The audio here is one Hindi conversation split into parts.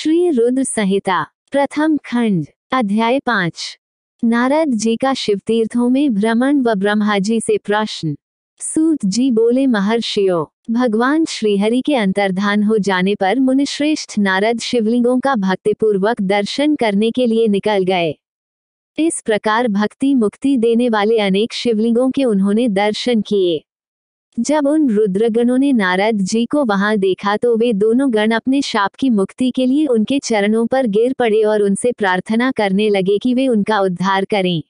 श्री रुद्र संहिता प्रथम खंड अध्याय पांच नारद जी का शिव तीर्थों में भ्रमण व ब्रह्मा जी से प्रश्न सूत जी बोले महर्षियों भगवान श्रीहरि के अंतर्धान हो जाने पर मुनिश्रेष्ठ नारद शिवलिंगों का भक्तिपूर्वक दर्शन करने के लिए निकल गए इस प्रकार भक्ति मुक्ति देने वाले अनेक शिवलिंगों के उन्होंने दर्शन किए जब उन रुद्रगणों ने नारद जी को वहां देखा तो वे दोनों गण अपने शाप की मुक्ति के लिए उनके चरणों पर गिर पड़े और उनसे प्रार्थना करने लगे कि वे उनका उद्धार करें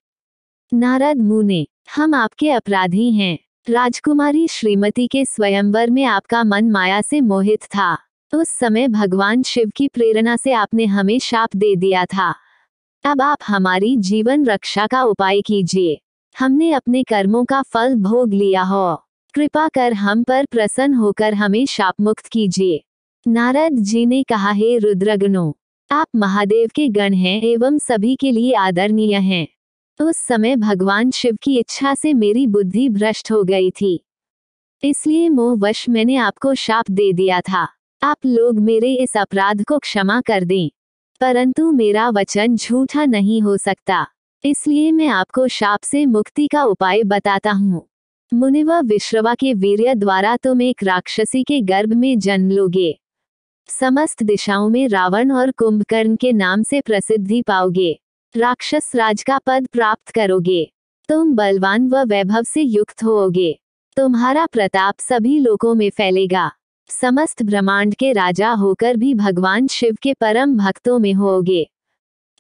नारद मुने हम आपके अपराधी हैं राजकुमारी श्रीमती के स्वयंवर में आपका मन माया से मोहित था उस समय भगवान शिव की प्रेरणा से आपने हमें शाप दे दिया था अब आप हमारी जीवन रक्षा का उपाय कीजिए हमने अपने कर्मों का फल भोग लिया हो कृपा कर हम पर प्रसन्न होकर हमें शाप मुक्त कीजिए नारद जी ने कहा हे रुद्रग्नो आप महादेव के गण हैं एवं सभी के लिए आदरणीय हैं उस समय भगवान शिव की इच्छा से मेरी बुद्धि भ्रष्ट हो गई थी इसलिए मोहवश मैंने आपको शाप दे दिया था आप लोग मेरे इस अपराध को क्षमा कर दें परंतु मेरा वचन झूठा नहीं हो सकता इसलिए मैं आपको शाप से मुक्ति का उपाय बताता हूँ मुनिवा विश्रवा के वीर्य द्वारा तुम एक राक्षसी के गर्भ में जन्म लोगे समस्त दिशाओं में रावण और कुंभकर्ण के नाम से प्रसिद्धि पाओगे राक्षस राज का पद प्राप्त करोगे तुम बलवान व वैभव से युक्त होोगे तुम्हारा प्रताप सभी लोकों में फैलेगा समस्त ब्रह्मांड के राजा होकर भी भगवान शिव के परम भक्तों में होोगे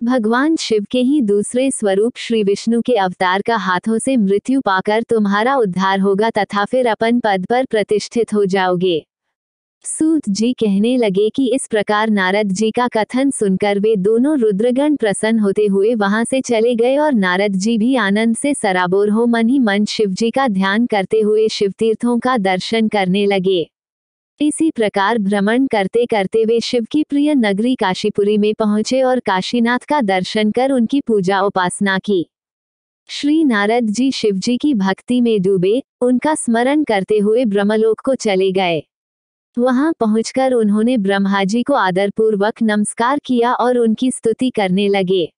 भगवान शिव के ही दूसरे स्वरूप श्री विष्णु के अवतार का हाथों से मृत्यु पाकर तुम्हारा उद्धार होगा तथा फिर अपन पद पर प्रतिष्ठित हो जाओगे सूत जी कहने लगे कि इस प्रकार नारद जी का कथन सुनकर वे दोनों रुद्रगण प्रसन्न होते हुए वहां से चले गए और नारद जी भी आनंद से सराबोर हो मन ही मन शिव जी का ध्यान करते हुए शिव तीर्थों का दर्शन करने लगे इसी प्रकार भ्रमण करते करते वे शिव की प्रिय नगरी काशीपुरी में पहुंचे और काशीनाथ का दर्शन कर उनकी पूजा उपासना की श्री नारद जी शिव जी की भक्ति में डूबे उनका स्मरण करते हुए ब्रह्मलोक को चले गए वहां पहुंचकर उन्होंने ब्रह्मा जी को आदरपूर्वक नमस्कार किया और उनकी स्तुति करने लगे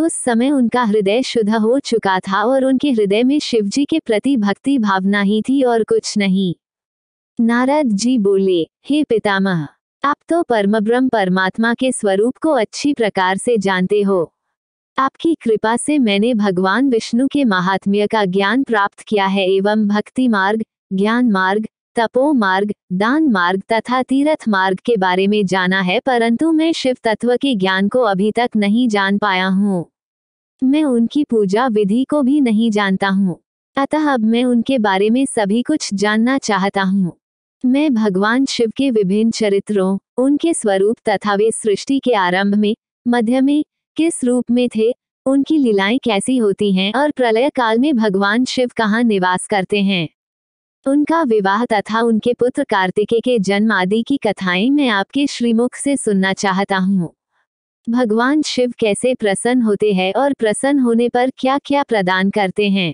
उस समय उनका हृदय शुद्ध हो चुका था और उनके हृदय में शिव जी के प्रति भक्ति भावना ही थी और कुछ नहीं नारद जी बोले हे पितामह आप तो परम ब्रह्म परमात्मा के स्वरूप को अच्छी प्रकार से जानते हो आपकी कृपा से मैंने भगवान विष्णु के महात्म्य का ज्ञान प्राप्त किया है एवं भक्ति मार्ग ज्ञान मार्ग तपो मार्ग दान मार्ग तथा तीर्थ मार्ग के बारे में जाना है परंतु मैं शिव तत्व के ज्ञान को अभी तक नहीं जान पाया हूँ मैं उनकी पूजा विधि को भी नहीं जानता हूँ अतः अब मैं उनके बारे में सभी कुछ जानना चाहता हूँ मैं भगवान शिव के विभिन्न चरित्रों उनके स्वरूप तथा वे सृष्टि के आरंभ में मध्य में किस रूप में थे उनकी लीलाएं कैसी होती हैं और प्रलय काल में भगवान शिव कहाँ निवास करते हैं उनका विवाह तथा उनके पुत्र कार्तिके के जन्म आदि की कथाएं मैं आपके श्रीमुख से सुनना चाहता हूँ भगवान शिव कैसे प्रसन्न होते हैं और प्रसन्न होने पर क्या क्या प्रदान करते हैं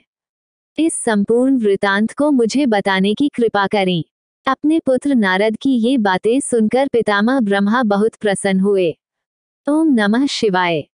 इस संपूर्ण वृतांत को मुझे बताने की कृपा करें अपने पुत्र नारद की ये बातें सुनकर पितामह ब्रह्मा बहुत प्रसन्न हुए ओम नमः शिवाय